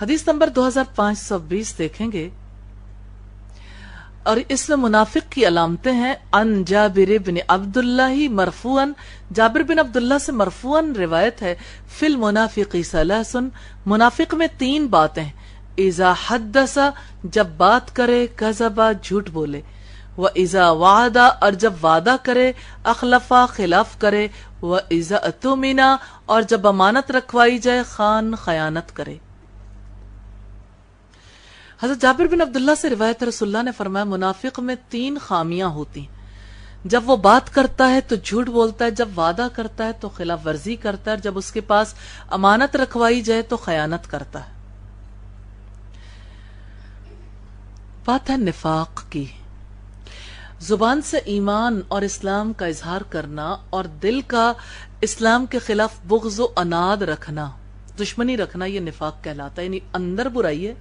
हदीस नंबर 2520 देखेंगे और इसमें मुनाफिक की अलामतें हैं अन जाबिर बिन अब्दुल्ला ही मरफून जाबिर बिन अब्दुल्ला से मरफून रिवायत है फिल मुनाफिकी सलासन मुनाफिक में तीन बातें हैं इजा हदसा जब बात करे कजबा झूठ बोले व इजा वादा और जब वादा करे अखलफा खिलाफ करे व इजा तुमिना और जब अमानत रखवाई जाए खान खयानत करे हजरत जाबिर बिन अब्दुल्ला से रिवायत रसुल्ला ने फरमाया मुनाफिक में तीन खामियां होती हैं जब वो बात करता है तो झूठ बोलता है जब वादा करता है तो खिलाफ वर्जी करता है जब उसके पास अमानत रखवाई जाए तो खयानत करता है बात है निफाक की जुबान से ईमान और इस्लाम का इजहार करना और दिल का इस्लाम के खिलाफ बुग्ज अनाद रखना दुश्मनी रखना यह निफाक कहलाता है यानी अंदर बुराई है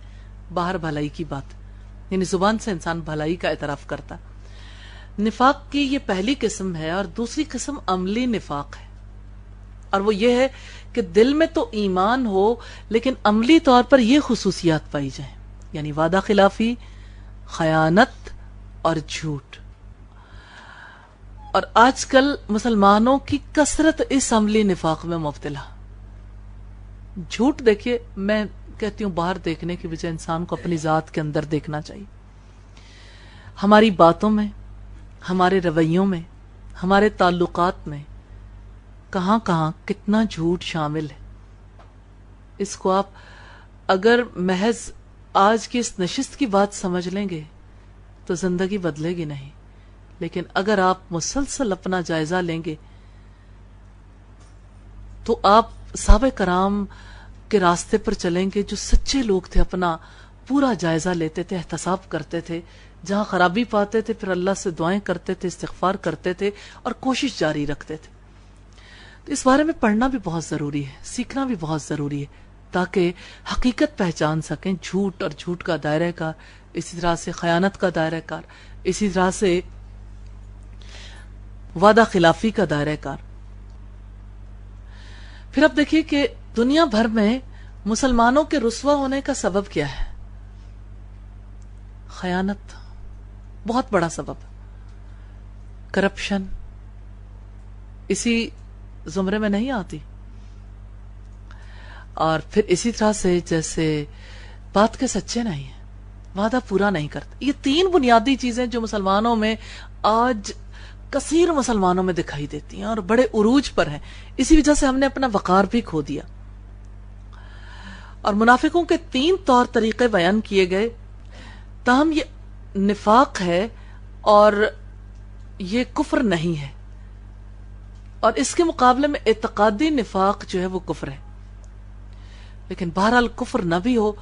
बाहर भलाई की बात यानी जुबान से इंसान भलाई का एतराफ करता निफाक की ये पहली किस्म है और दूसरी किस्म अमली निफाक है और वो ये है कि दिल में तो ईमान हो लेकिन अमली तौर पर यह खसूसियात पाई जाए यानी वादा खिलाफी खयानत और झूठ और आजकल मुसलमानों की कसरत इस अमली निफाक में मुबतला झूठ देखिए मैं कहती हूँ बाहर देखने की वजह इंसान को अपनी ज़ात के अंदर देखना चाहिए हमारी बातों में हमारे रवैयों में हमारे ताल्लुकात में कहाँ कहाँ कितना झूठ शामिल है इसको आप अगर महज आज की इस नशिस्त की बात समझ लेंगे तो ज़िंदगी बदलेगी नहीं लेकिन अगर आप मुसलसल अपना जायज़ा लेंगे तो आप सब कराम के रास्ते पर चलेंगे जो सच्चे लोग थे अपना पूरा जायजा लेते थे एहतसाब करते थे जहां खराबी पाते थे फिर अल्लाह से दुआएं करते थे इस्तफार करते थे और कोशिश जारी रखते थे तो इस बारे में पढ़ना भी बहुत ज़रूरी है सीखना भी बहुत ज़रूरी है ताकि हकीकत पहचान सकें झूठ और झूठ का दायरा कार इसी तरह से खयानत का दायरा कार इसी तरह से वादा खिलाफी का दायरा कार फिर अब देखिए कि दुनिया भर में मुसलमानों के रुसवा होने का सबब क्या है खयानत बहुत बड़ा सबब करप्शन इसी जुमरे में नहीं आती और फिर इसी तरह से जैसे बात के सच्चे नहीं है वादा पूरा नहीं करते ये तीन बुनियादी चीजें जो मुसलमानों में आज कसीर मुसलमानों में दिखाई देती हैं और बड़े उरूज पर हैं इसी वजह से हमने अपना वकार भी खो दिया और मुनाफिकों के तीन तौर तरीके बयान किए गए तहम ये निफाक है और ये कुफर नहीं है और इसके मुकाबले में इतकादी निफाक जो है वो कुफर है लेकिन बहरहाल कुफर ना भी हो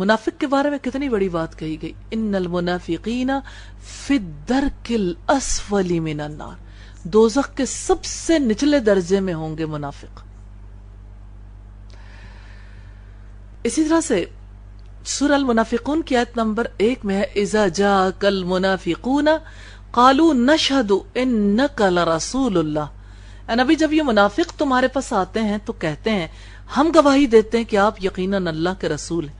मुनाफिक के बारे में कितनी बड़ी बात कही गई इन मुनाफिकीना फिदर किल के सबसे निचले दर्जे में होंगे मुनाफिक इसी तरह से अल मुनाफिकून की आयत नंबर एक में है इजा जा कल मुनाफिकून कालू नशहद इन कल नबी जब ये मुनाफिक तुम्हारे पास आते हैं तो कहते हैं हम गवाही देते हैं कि आप यकीनन अल्लाह के रसूल हैं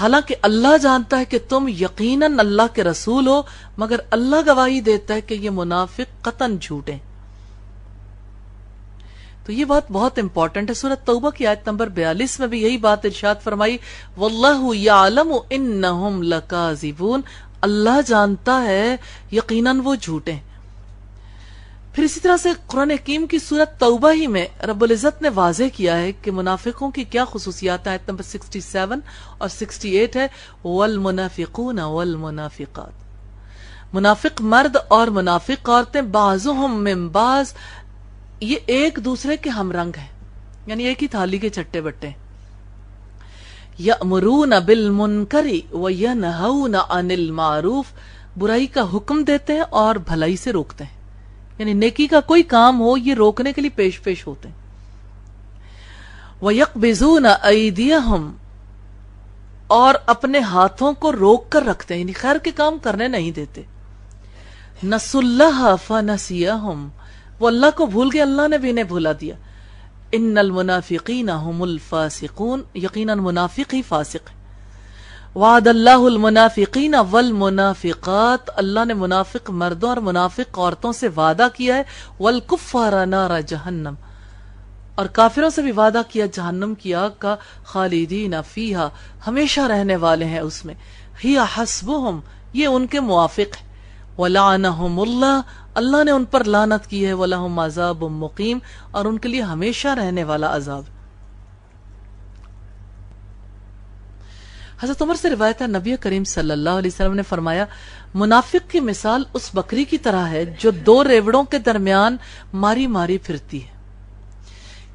हालांकि अल्लाह जानता है कि तुम यकीनन अल्लाह के रसूल हो मगर अल्लाह गवाही देता है कि ये मुनाफिक कतन झूठे तो ये बात बहुत इंपॉर्टेंट है सूरत तौबा की आयत नंबर बयालीस में भी यही बात इर्शाद फरमाई वल्लाम इन लकाजीबून अल्लाह जानता है यकीनन वो झूठे फिर इसी तरह से कुरान हकीम की सूरत तौबा ही में रब्बुल इज़्ज़त ने वाजे किया है कि मुनाफिकों की क्या खसूसियात आयत नंबर 67 और 68 है वल मुनाफिकून वल मुनाफिकात मुनाफिक मर्द और मुनाफिक औरतें बाजुहम बाज ये एक दूसरे के हम रंग है यानी एक ही थाली के चट्टे बट्टे यमरून बिल मुनकरी व न अनिल मारूफ बुराई का हुक्म देते हैं और भलाई से रोकते हैं यानी नेकी का कोई काम हो ये रोकने के लिए पेश पेश होते हैं वयक बिजून हम और अपने हाथों को रोक कर रखते हैं यानी खैर के काम करने नहीं देते नसुल्लाह फनसिया हम वो अल्लाह को भूल गए अल्लाह ने भी इन्हें भूला दिया इन मुनाफिकीन हमफासिकून यकीन मुनाफिक ही फासिक है वाद अल्लाहमुनाफिकीन वल मुनाफिकात अल्लाह ने मुनाफिक मर्दों और मुनाफिक औरतों से वादा किया है वल कुफ़ारा नारा जहन्नम और काफिरों से भी वादा किया जहन्नम की आग का खालिदी नफीहा हमेशा रहने वाले हैं उसमें ही हसब हम ये उनके मुआफिक है वलानहमुल्ला अल्लाह ने उन पर लानत की है वाला हम अजाब मुकीम और उनके लिए हमेशा रहने वाला अजाब हजरत उमर से रिवायत है नबी करीम सल्लल्लाहु अलैहि वसल्लम ने फरमाया मुनाफिक की मिसाल उस बकरी की तरह है जो दो रेवड़ों के दरमियान मारी मारी फिरती है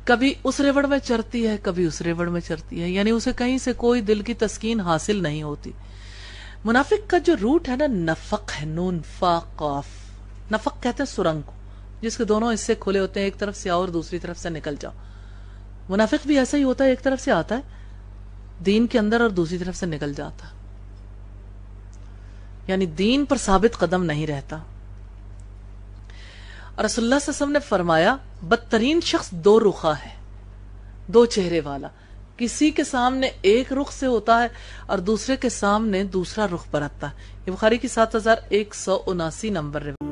कभी उस रेवड़ में चरती है कभी उस रेवड़ में चरती है यानी उसे कहीं से कोई दिल की तस्कीन हासिल नहीं होती मुनाफिक का जो रूट है ना नफक है नून फाफ नफक कहते हैं सुरंग को जिसके दोनों हिस्से खुले होते हैं एक तरफ से आओ और दूसरी तरफ से निकल जाओ मुनाफिक भी ऐसा ही होता है एक तरफ से आता है दीन के अंदर और दूसरी तरफ से निकल जाता यानी दीन पर साबित कदम नहीं रहता रसुल्ला ने फरमाया बदतरीन शख्स दो रुखा है दो चेहरे वाला किसी के सामने एक रुख से होता है और दूसरे के सामने दूसरा रुख बरतता है ये बुखारी की सात हजार एक सौ उनासी नंबर